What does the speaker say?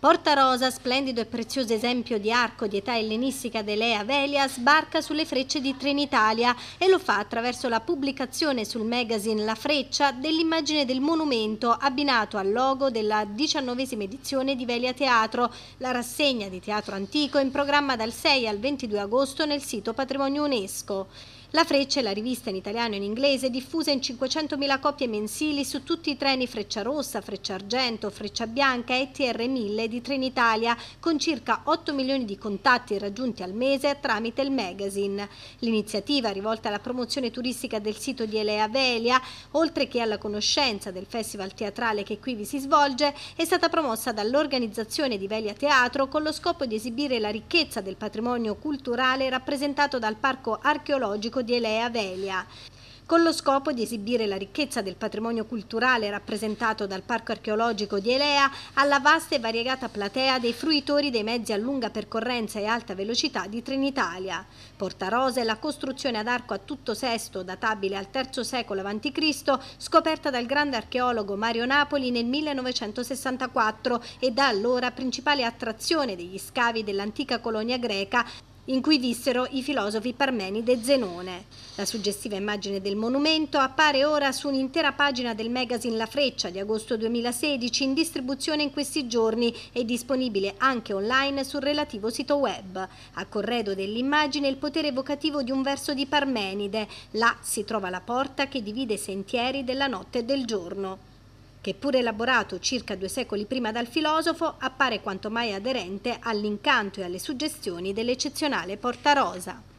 Porta Rosa, splendido e prezioso esempio di arco di età ellenistica dell'Ea Velia, sbarca sulle frecce di Trenitalia e lo fa attraverso la pubblicazione sul magazine La Freccia dell'immagine del monumento abbinato al logo della diciannovesima edizione di Velia Teatro, la rassegna di teatro antico in programma dal 6 al 22 agosto nel sito Patrimonio UNESCO. La Freccia è la rivista in italiano e in inglese diffusa in 500.000 copie mensili su tutti i treni Freccia Rossa, Freccia Argento, Freccia Bianca e TR1000 di Trenitalia, con circa 8 milioni di contatti raggiunti al mese tramite il magazine. L'iniziativa rivolta alla promozione turistica del sito di Elea Velia, oltre che alla conoscenza del festival teatrale che qui vi si svolge, è stata promossa dall'organizzazione di Velia Teatro con lo scopo di esibire la ricchezza del patrimonio culturale rappresentato dal Parco Archeologico parco di Elea Velia con lo scopo di esibire la ricchezza del patrimonio culturale rappresentato dal Parco archeologico di Elea alla vasta e variegata platea dei fruitori dei mezzi a lunga percorrenza e alta velocità di Trenitalia. Porta Portarosa è la costruzione ad arco a tutto sesto, databile al III secolo a.C., scoperta dal grande archeologo Mario Napoli nel 1964 e da allora principale attrazione degli scavi dell'antica colonia greca in cui vissero i filosofi Parmenide e Zenone. La suggestiva immagine del monumento appare ora su un'intera pagina del magazine La Freccia di agosto 2016 in distribuzione in questi giorni e disponibile anche online sul relativo sito web. A corredo dell'immagine il potere evocativo di un verso di Parmenide. Là si trova la porta che divide i sentieri della notte e del giorno che pur elaborato circa due secoli prima dal filosofo, appare quanto mai aderente all'incanto e alle suggestioni dell'eccezionale Porta Rosa.